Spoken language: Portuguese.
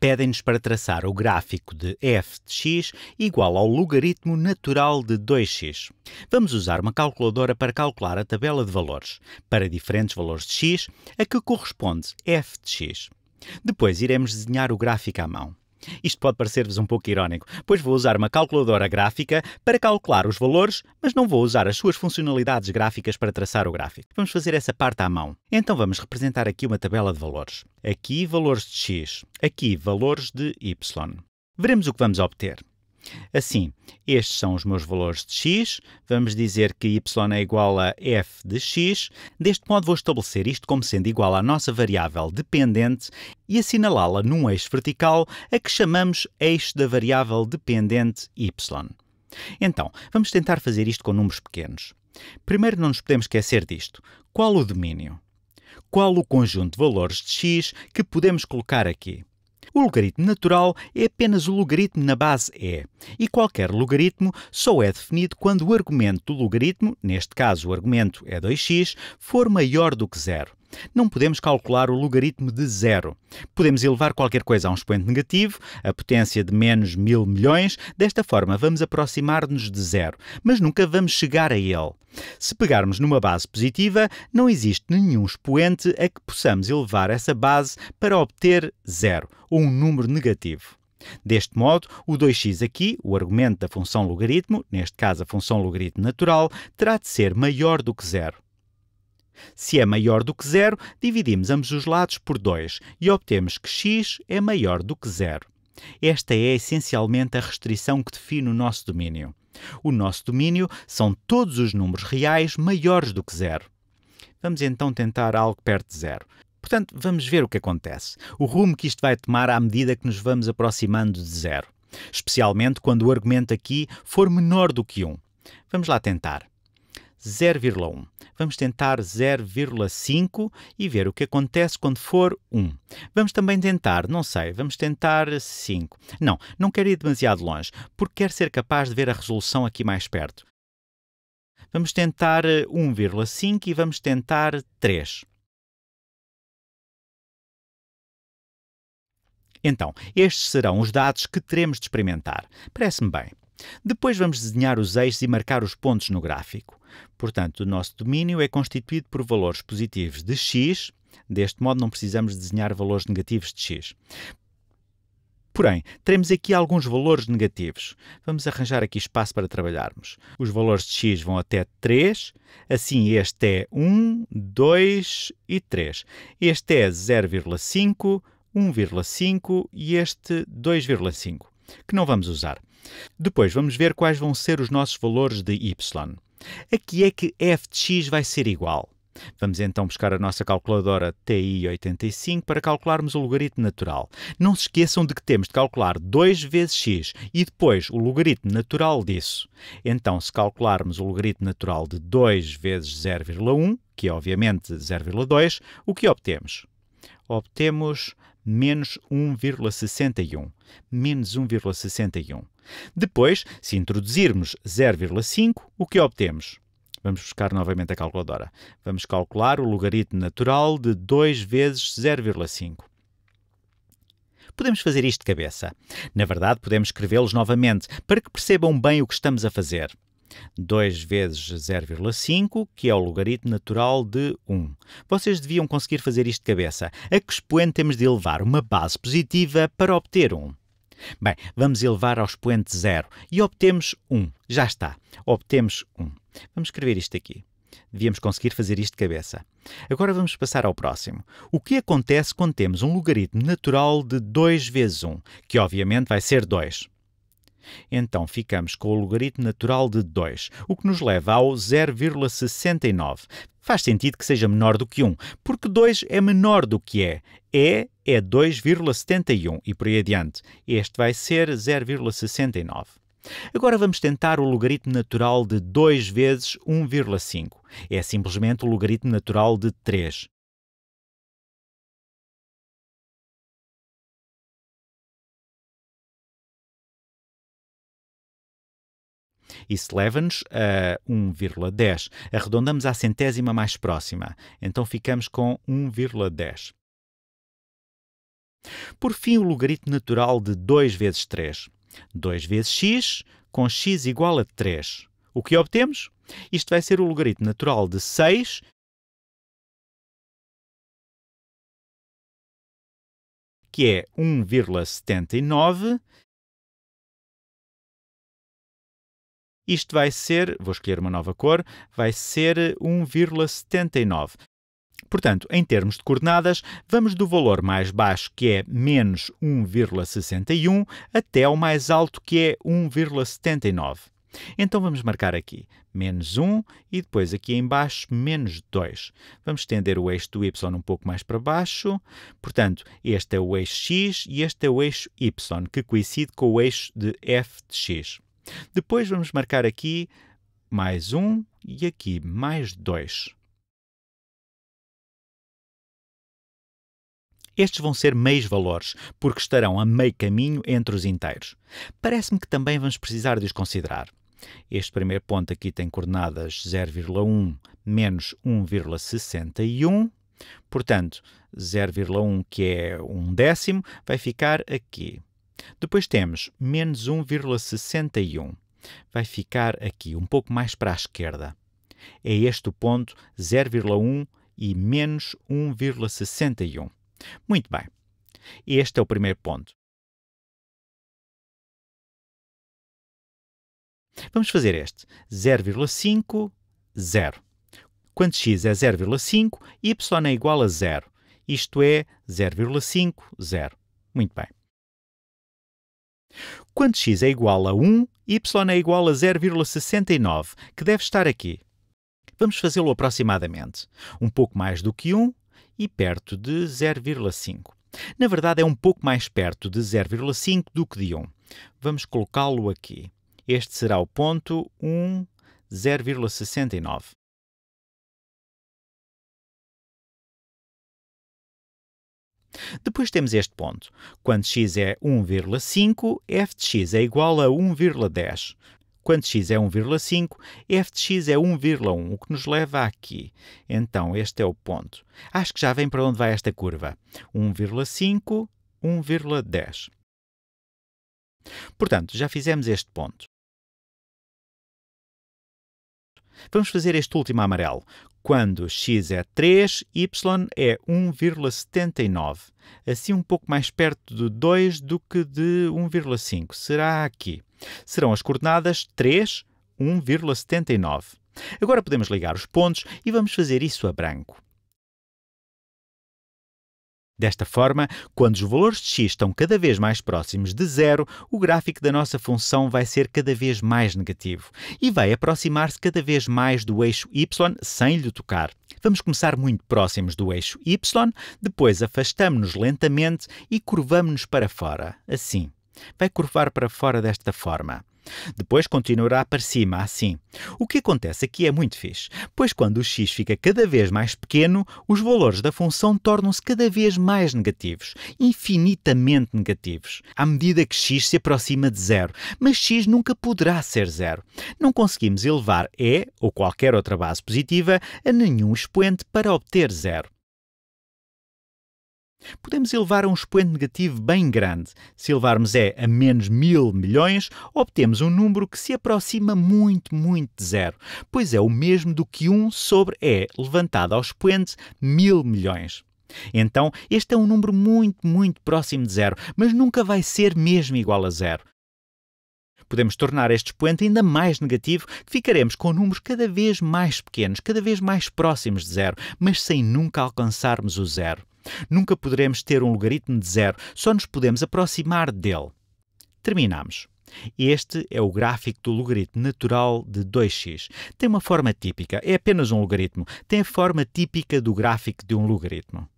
Pedem-nos para traçar o gráfico de f de x igual ao logaritmo natural de 2x. Vamos usar uma calculadora para calcular a tabela de valores, para diferentes valores de x, a que corresponde f de x. Depois iremos desenhar o gráfico à mão. Isto pode parecer-vos um pouco irónico, pois vou usar uma calculadora gráfica para calcular os valores, mas não vou usar as suas funcionalidades gráficas para traçar o gráfico. Vamos fazer essa parte à mão. Então vamos representar aqui uma tabela de valores. Aqui valores de x, aqui valores de y. Veremos o que vamos obter. Assim, estes são os meus valores de x, vamos dizer que y é igual a f de x. Deste modo, vou estabelecer isto como sendo igual à nossa variável dependente e assinalá-la num eixo vertical a que chamamos eixo da variável dependente y. Então, vamos tentar fazer isto com números pequenos. Primeiro, não nos podemos esquecer disto. Qual o domínio? Qual o conjunto de valores de x que podemos colocar aqui? O logaritmo natural é apenas o logaritmo na base E, e qualquer logaritmo só é definido quando o argumento do logaritmo, neste caso o argumento é 2x, for maior do que zero não podemos calcular o logaritmo de zero. Podemos elevar qualquer coisa a um expoente negativo, a potência de menos mil milhões, desta forma vamos aproximar-nos de zero, mas nunca vamos chegar a ele. Se pegarmos numa base positiva, não existe nenhum expoente a que possamos elevar essa base para obter zero, ou um número negativo. Deste modo, o 2x aqui, o argumento da função logaritmo, neste caso a função logaritmo natural, terá de ser maior do que zero. Se é maior do que zero, dividimos ambos os lados por 2 e obtemos que x é maior do que zero. Esta é essencialmente a restrição que define o nosso domínio. O nosso domínio são todos os números reais maiores do que zero. Vamos então tentar algo perto de zero. Portanto, vamos ver o que acontece. O rumo que isto vai tomar à medida que nos vamos aproximando de zero. Especialmente quando o argumento aqui for menor do que 1. Um. Vamos lá tentar. 0,1. Vamos tentar 0,5 e ver o que acontece quando for 1. Vamos também tentar, não sei, vamos tentar 5. Não, não quero ir demasiado longe, porque quero ser capaz de ver a resolução aqui mais perto. Vamos tentar 1,5 eh, e vamos tentar 3. Então, estes serão os dados que teremos de experimentar. Parece-me bem. Depois vamos desenhar os eixos e marcar os pontos no gráfico. Portanto, o nosso domínio é constituído por valores positivos de x, deste modo não precisamos desenhar valores negativos de x. Porém, teremos aqui alguns valores negativos. Vamos arranjar aqui espaço para trabalharmos. Os valores de x vão até 3, assim este é 1, 2 e 3. Este é 0,5, 1,5 e este 2,5, que não vamos usar. Depois vamos ver quais vão ser os nossos valores de y. Aqui é que f de x vai ser igual. Vamos então buscar a nossa calculadora TI85 para calcularmos o logaritmo natural. Não se esqueçam de que temos de calcular 2 vezes x e depois o logaritmo natural disso. Então, se calcularmos o logaritmo natural de 2 vezes 0,1, que é obviamente 0,2, o que obtemos? Obtemos menos 1,61. Menos 1,61. Depois, se introduzirmos 0,5, o que obtemos? Vamos buscar novamente a calculadora. Vamos calcular o logaritmo natural de 2 vezes 0,5. Podemos fazer isto de cabeça. Na verdade, podemos escrevê-los novamente para que percebam bem o que estamos a fazer. 2 vezes 0,5, que é o logaritmo natural de 1. Vocês deviam conseguir fazer isto de cabeça. A que expoente temos de elevar uma base positiva para obter 1? Bem, vamos elevar ao expoente 0 e obtemos 1. Já está, obtemos 1. Vamos escrever isto aqui. Devíamos conseguir fazer isto de cabeça. Agora vamos passar ao próximo. O que acontece quando temos um logaritmo natural de 2 vezes 1, que obviamente vai ser 2? Então ficamos com o logaritmo natural de 2, o que nos leva ao 0,69. Faz sentido que seja menor do que 1, porque 2 é menor do que é. E é 2,71 e por aí adiante. Este vai ser 0,69. Agora vamos tentar o logaritmo natural de 2 vezes 1,5. É simplesmente o logaritmo natural de 3. Isso leva-nos a 1,10. Arredondamos à centésima mais próxima, então ficamos com 1,10. Por fim, o logaritmo natural de 2 vezes 3. 2 vezes x, com x igual a 3. O que obtemos? Isto vai ser o logaritmo natural de 6, que é 1,79 Isto vai ser, vou escolher uma nova cor, vai ser 1,79. Portanto, em termos de coordenadas, vamos do valor mais baixo, que é menos 1,61, até o mais alto, que é 1,79. Então vamos marcar aqui menos 1 e depois aqui embaixo menos 2. Vamos estender o eixo do y um pouco mais para baixo. Portanto, este é o eixo x e este é o eixo y, que coincide com o eixo de f de x. Depois vamos marcar aqui mais um e aqui mais dois. Estes vão ser meios valores, porque estarão a meio caminho entre os inteiros. Parece-me que também vamos precisar de os considerar. Este primeiro ponto aqui tem coordenadas 0,1 menos 1,61. Portanto, 0,1 que é um décimo vai ficar aqui. Depois temos menos 1,61. Vai ficar aqui, um pouco mais para a esquerda. É este o ponto 0,1 e menos 1,61. Muito bem. Este é o primeiro ponto. Vamos fazer este. 0,5, 0. Quando x é 0,5, y é igual a 0. Isto é 0,5, 0. Muito bem. Quando x é igual a 1, y é igual a 0,69, que deve estar aqui. Vamos fazê-lo aproximadamente. Um pouco mais do que 1 e perto de 0,5. Na verdade, é um pouco mais perto de 0,5 do que de 1. Vamos colocá-lo aqui. Este será o ponto 1, 0,69. Depois temos este ponto. Quando x é 1,5, f de x é igual a 1,10. Quando x é 1,5, f de x é 1,1, o que nos leva aqui. Então, este é o ponto. Acho que já vem para onde vai esta curva. 1,5, 1,10. Portanto, já fizemos este ponto. Vamos fazer este último amarelo, quando x é 3, y é 1,79. Assim um pouco mais perto de 2 do que de 1,5. Será aqui. Serão as coordenadas 3, 1,79. Agora podemos ligar os pontos e vamos fazer isso a branco. Desta forma, quando os valores de x estão cada vez mais próximos de zero, o gráfico da nossa função vai ser cada vez mais negativo e vai aproximar-se cada vez mais do eixo y sem lhe tocar. Vamos começar muito próximos do eixo y, depois afastamos-nos lentamente e curvamos-nos para fora, assim. Vai curvar para fora desta forma. Depois continuará para cima, assim. O que acontece aqui é muito fixe, pois quando o x fica cada vez mais pequeno, os valores da função tornam-se cada vez mais negativos, infinitamente negativos, à medida que x se aproxima de zero. Mas x nunca poderá ser zero. Não conseguimos elevar e, ou qualquer outra base positiva, a nenhum expoente para obter zero. Podemos elevar a um expoente negativo bem grande. Se elevarmos E é a menos mil milhões, obtemos um número que se aproxima muito, muito de zero, pois é o mesmo do que 1 sobre E levantado ao expoente mil milhões. Então, este é um número muito, muito próximo de zero, mas nunca vai ser mesmo igual a zero. Podemos tornar este expoente ainda mais negativo, que ficaremos com números cada vez mais pequenos, cada vez mais próximos de zero, mas sem nunca alcançarmos o zero. Nunca poderemos ter um logaritmo de zero, só nos podemos aproximar dele. Terminamos. Este é o gráfico do logaritmo natural de 2x. Tem uma forma típica, é apenas um logaritmo, tem a forma típica do gráfico de um logaritmo.